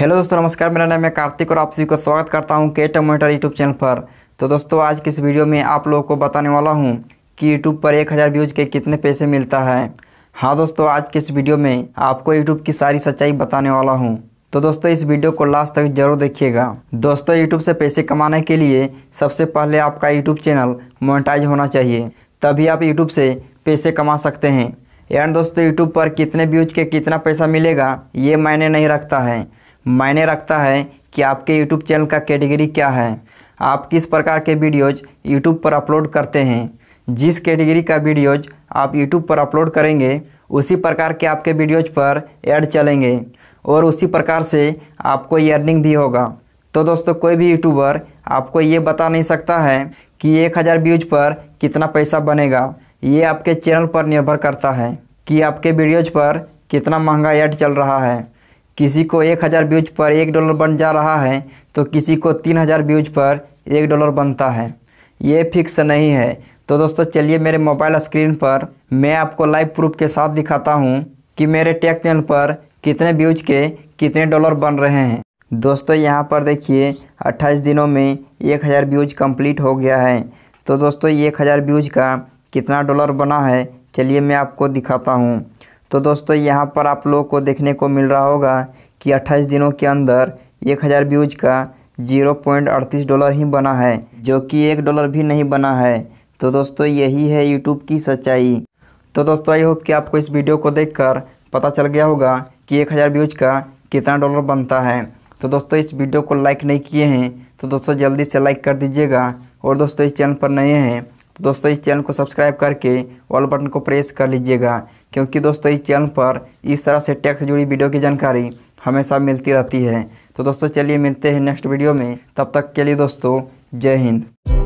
hello दोस्तों नमस्कार मेरा नाम है कार्तिक और आप सभी को स्वागत करता हूं के टमोटर यूट्यूब चैनल पर तो दोस्तों आज की इस वीडियो में आप लोगों को बताने वाला हूं कि यूट्यूब पर एक हज़ार व्यूज़ के कितने पैसे मिलता है हाँ दोस्तों आज की इस वीडियो में आपको यूट्यूब की सारी सच्चाई बताने वाला हूँ तो दोस्तों इस वीडियो को लास्ट तक जरूर देखिएगा दोस्तों यूट्यूब से पैसे कमाने के लिए सबसे पहले आपका यूट्यूब चैनल मोनिटाइज होना चाहिए तभी आप यूट्यूब से पैसे कमा सकते हैं एंड दोस्तों यूट्यूब पर कितने व्यूज के कितना पैसा मिलेगा ये मायने नहीं रखता है मायने रखता है कि आपके YouTube चैनल का कैटेगरी क्या है आप किस प्रकार के वीडियोज YouTube पर अपलोड करते हैं जिस कैटेगरी का वीडियोज आप YouTube पर अपलोड करेंगे उसी प्रकार के आपके वीडियोज पर ऐड चलेंगे और उसी प्रकार से आपको ये अर्निंग भी होगा तो दोस्तों कोई भी यूट्यूबर आपको ये बता नहीं सकता है कि एक हज़ार व्यूज पर कितना पैसा बनेगा ये आपके चैनल पर निर्भर करता है कि आपके वीडियोज पर कितना महंगा ऐड चल रहा है किसी को एक हज़ार व्यूज पर एक डॉलर बन जा रहा है तो किसी को तीन हज़ार व्यूज पर एक डॉलर बनता है ये फिक्स नहीं है तो दोस्तों चलिए मेरे मोबाइल स्क्रीन पर मैं आपको लाइव प्रूफ के साथ दिखाता हूँ कि मेरे टेक चैनल पर कितने व्यूज के कितने डॉलर बन रहे हैं दोस्तों यहाँ पर देखिए 28 दिनों में एक हज़ार व्यूज कम्प्लीट हो गया है तो दोस्तों एक हज़ार व्यूज का कितना डॉलर बना है चलिए मैं आपको दिखाता हूँ तो दोस्तों यहाँ पर आप लोग को देखने को मिल रहा होगा कि 28 दिनों के अंदर 1000 व्यूज का 0.38 डॉलर ही बना है जो कि एक डॉलर भी नहीं बना है तो दोस्तों यही है यूट्यूब की सच्चाई तो दोस्तों आई होप कि आपको इस वीडियो को कर पता चल गया होगा कि हज़ार व्यूज का कितना डॉलर बनता है तो दोस्तों इस वीडियो को लाइक नहीं किए हैं तो दोस्तों जल्दी से लाइक कर दीजिएगा और दोस्तों इस चैनल पर नए हैं तो दोस्तों इस चैनल को सब्सक्राइब करके ऑल बटन को प्रेस कर लीजिएगा क्योंकि दोस्तों इस चैनल पर इस तरह से टैक्स जुड़ी वीडियो की जानकारी हमेशा मिलती रहती है तो दोस्तों चलिए मिलते हैं नेक्स्ट वीडियो में तब तक के लिए दोस्तों जय हिंद